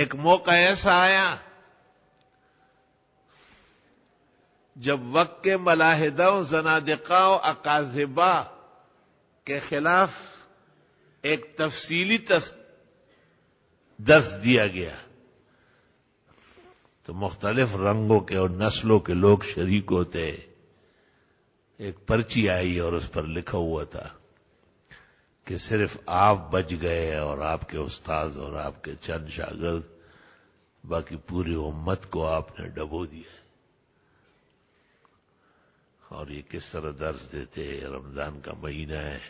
एक मौका ऐसा आया जब वक्त के मलाहिदा जनादिकाओ अकाजिबा के खिलाफ एक तफसीली दस दिया गया तो मुख्तलिफ रंगों के और नस्लों के लोग शरीक होते एक पर्ची आई और उस पर लिखा हुआ था कि सिर्फ आप बच गए और आपके उस्ताद और आपके चंद शागिर्द बाकी पूरी उम्मत को आपने डबो दिया और ये किस तरह दर्ज देते हैं रमजान का महीना है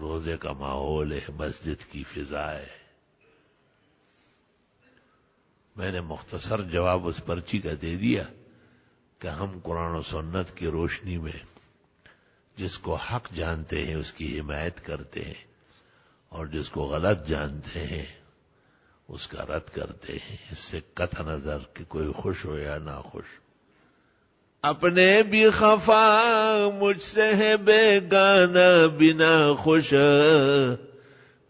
रोजे का माहौल है मस्जिद की फिजा है मैंने मुख्तसर जवाब उस पर्ची का दे दिया कि हम कुरान सन्नत की रोशनी में जिसको हक जानते हैं उसकी हिमायत करते हैं और जिसको गलत जानते हैं उसका रद्द करते हैं इससे कथ नजर कि कोई खुश हो या ना खुश अपने भी खफा मुझसे है बेगाना बिना खुश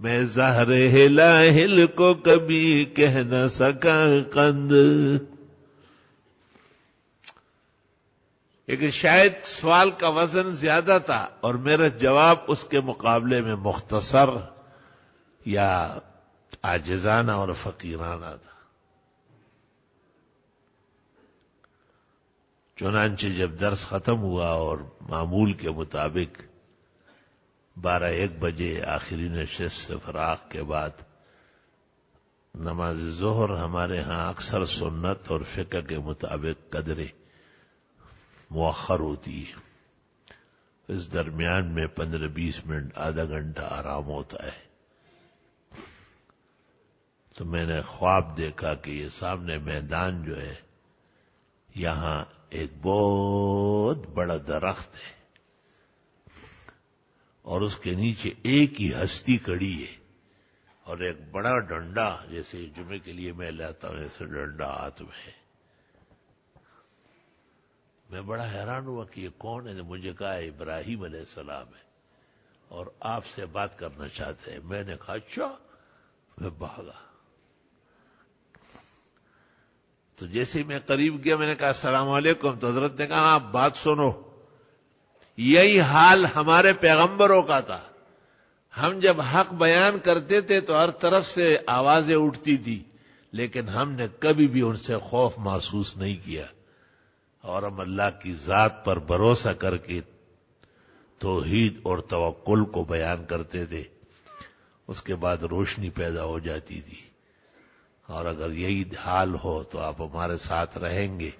मैं जहर हिला हिल को कभी कह न सका कंद लेकिन शायद सवाल का वजन ज्यादा था और मेरा जवाब उसके मुकाबले में मुख्तसर या आजाना और फकीराना था चुनानचे जब दर्श खत्म हुआ और मामूल के मुताबिक बारह एक बजे आखिरी नशस्त फराक के बाद नमाज जोहर हमारे यहां अक्सर सुन्नत और फिक्र के मुताबिक कदरे मौखर होती है इस दरमियान में पंद्रह बीस मिनट आधा घंटा आराम होता है तो मैंने ख्वाब देखा कि ये सामने मैदान जो है यहां एक बहुत बड़ा दरख्त है और उसके नीचे एक ही हस्ती कड़ी है और एक बड़ा डंडा जैसे जुमे के लिए मैं लाता हूं ऐसे डंडा हाथ में है मैं बड़ा हैरान हुआ कि ये कौन है मुझे कहा इब्राहिम सलाम है और आपसे बात करना चाहते हैं मैंने कहा अच्छा मैं भागा तो जैसे ही मैं करीब गया मैंने कहा सलाम वालेकुम तो हजरत ने कहा आप बात सुनो यही हाल हमारे पैगंबरों का था हम जब हक बयान करते थे तो हर तरफ से आवाजें उठती थी लेकिन हमने कभी भी उनसे खौफ महसूस नहीं किया और हम अल्लाह की ज़ात पर भरोसा करके तोहीद और तवक्ल को बयान करते थे उसके बाद रोशनी पैदा हो जाती थी और अगर यही हाल हो तो आप हमारे साथ रहेंगे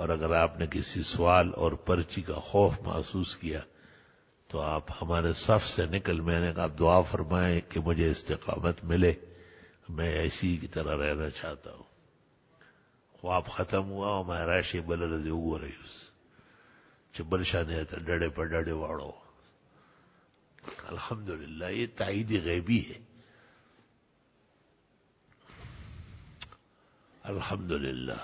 और अगर आपने किसी सवाल और पर्ची का खौफ महसूस किया तो आप हमारे सफ से निकल मैंने कहा दुआ फरमाएं कि मुझे इस्तकामत मिले मैं ऐसी की तरह रहना चाहता हूं خواب ختم وو او مهراشي بل ورځ وګورئ چې بل شانه ته ډډه په ډډه واړو الحمدلله یہ تائید غیبی ہے الحمدللہ